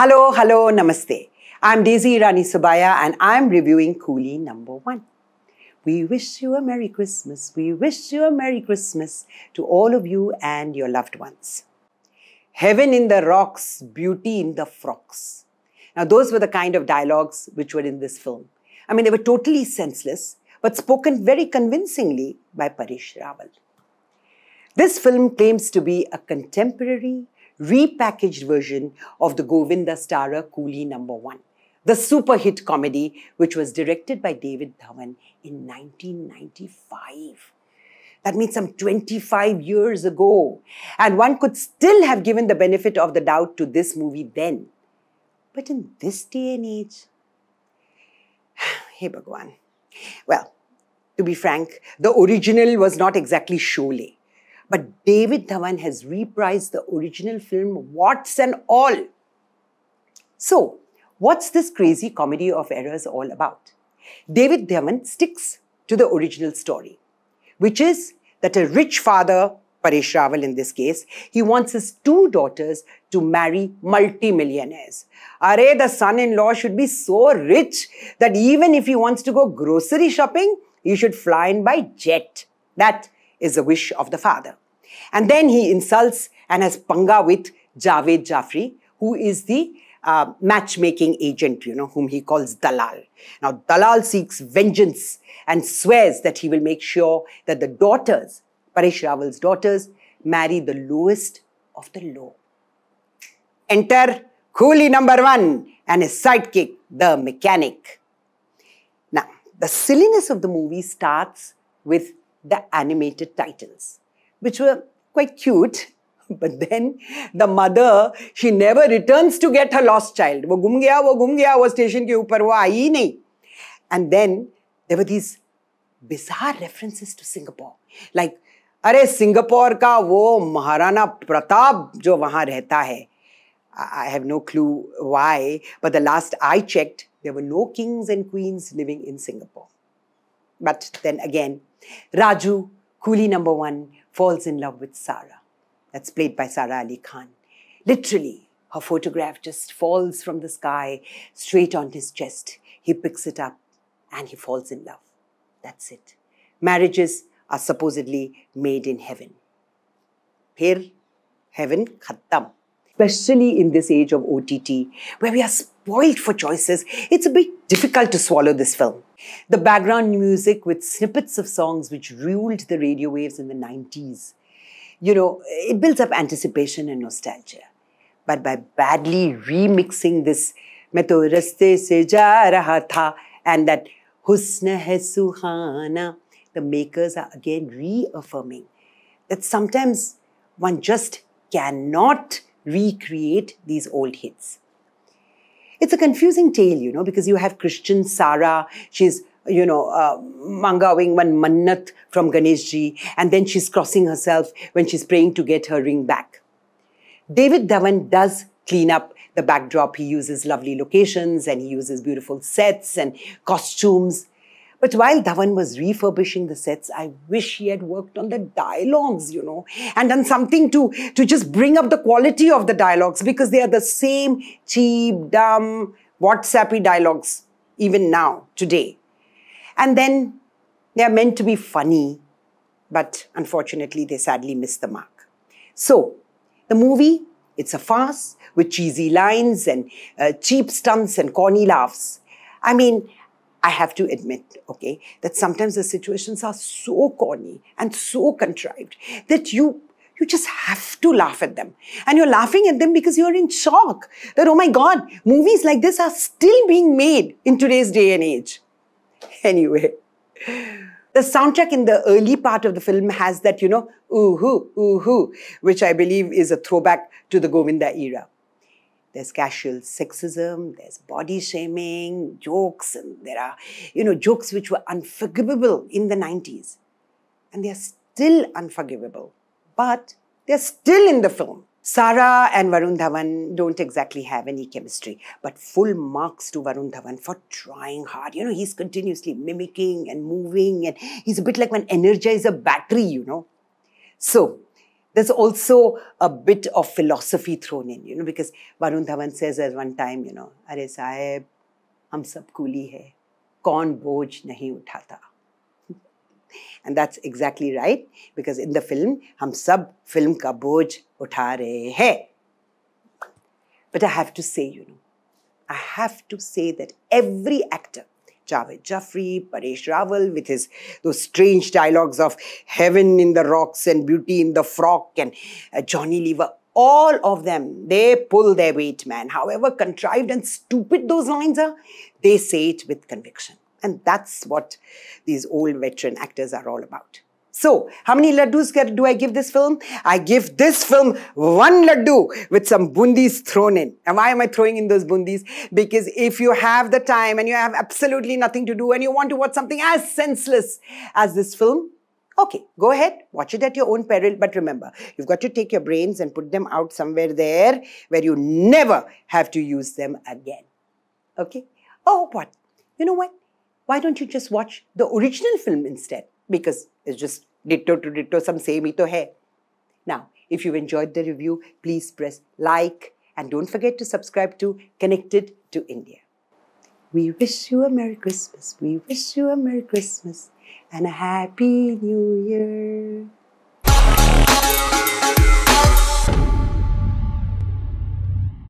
Hello, hello, namaste. I'm Daisy Rani Subaya and I'm reviewing Coolie number one. We wish you a Merry Christmas. We wish you a Merry Christmas to all of you and your loved ones. Heaven in the rocks, beauty in the frocks. Now, those were the kind of dialogues which were in this film. I mean, they were totally senseless, but spoken very convincingly by Parish Rawal. This film claims to be a contemporary, repackaged version of the Govinda Stara Coolie Number no. 1, the super hit comedy which was directed by David Dhawan in 1995. That means some 25 years ago. And one could still have given the benefit of the doubt to this movie then. But in this day and age, hey Bhagwan. Well, to be frank, the original was not exactly Sholay. But David Dhawan has reprised the original film What's and All. So, what's this crazy comedy of errors all about? David Dhawan sticks to the original story, which is that a rich father, Paresh Rawal in this case, he wants his two daughters to marry multimillionaires. Are the son-in-law should be so rich that even if he wants to go grocery shopping, he should fly in by jet. That is the wish of the father. And then he insults and has panga with Javed Jafri, who is the uh, matchmaking agent, you know, whom he calls Dalal. Now, Dalal seeks vengeance and swears that he will make sure that the daughters, Paresh Rawal's daughters, marry the lowest of the low. Enter Cooley number one and his sidekick, the mechanic. Now, the silliness of the movie starts with the animated titles, which were quite cute. But then the mother, she never returns to get her lost child. वो गुम गया वो गुम गया वो के ऊपर वो आई नहीं And then there were these bizarre references to Singapore. Like, अरे Singapore का वो महाराणा प्रताप जो वहाँ रहता है I have no clue why, but the last I checked, there were no kings and queens living in Singapore. But then again, Raju, coolie number one, falls in love with Sara. That's played by Sara Ali Khan. Literally, her photograph just falls from the sky straight on his chest. He picks it up and he falls in love. That's it. Marriages are supposedly made in heaven. Here, heaven khattam especially in this age of OTT, where we are spoiled for choices, it's a bit difficult to swallow this film. The background music with snippets of songs which ruled the radio waves in the 90s, you know, it builds up anticipation and nostalgia. But by badly remixing this "me to रस्ते से जा and that husn hai suhana, the makers are again reaffirming that sometimes one just cannot recreate these old hits. It's a confusing tale, you know, because you have Christian Sara, she's you know, uh, mangawing one mannat from Ganeshji, and then she's crossing herself when she's praying to get her ring back. David Dhawan does clean up the backdrop. He uses lovely locations and he uses beautiful sets and costumes. But while Dhawan was refurbishing the sets, I wish he had worked on the dialogues, you know, and done something to, to just bring up the quality of the dialogues because they are the same cheap, dumb, WhatsAppy dialogues even now, today. And then they are meant to be funny, but unfortunately they sadly miss the mark. So, the movie, it's a farce with cheesy lines and uh, cheap stunts and corny laughs. I mean, I have to admit, okay, that sometimes the situations are so corny and so contrived that you you just have to laugh at them. And you're laughing at them because you're in shock that, oh my God, movies like this are still being made in today's day and age. Anyway, the soundtrack in the early part of the film has that, you know, ooh hoo, ooh hoo, which I believe is a throwback to the Govinda era. There's casual sexism, there's body shaming, jokes, and there are, you know, jokes which were unforgivable in the 90s. And they're still unforgivable, but they're still in the film. Sara and Varun Dhawan don't exactly have any chemistry, but full marks to Varun Dhawan for trying hard. You know, he's continuously mimicking and moving, and he's a bit like an energizer battery, you know. So, there's also a bit of philosophy thrown in, you know, because Varun Dhawan says at one time, you know, Are sahib, hum sab kuli hai, kaun boj nahi uthata. And that's exactly right, because in the film, hum sab film ka boj utha rahe hai. But I have to say, you know, I have to say that every actor Javed Jaffri, Paresh Rawal with his those strange dialogues of heaven in the rocks and beauty in the frock and uh, Johnny Lever. All of them, they pull their weight, man. However contrived and stupid those lines are, they say it with conviction. And that's what these old veteran actors are all about. So, how many laddus do I give this film? I give this film one laddu with some bundis thrown in. And why am I throwing in those bundis? Because if you have the time and you have absolutely nothing to do and you want to watch something as senseless as this film, Okay, go ahead, watch it at your own peril, but remember, you've got to take your brains and put them out somewhere there where you never have to use them again. Okay? Oh, what? You know what? Why don't you just watch the original film instead? Because it's just ditto to ditto, some same hi hai. Now, if you enjoyed the review, please press like and don't forget to subscribe to Connected to India. We wish you a Merry Christmas. We wish you a Merry Christmas and a Happy New Year.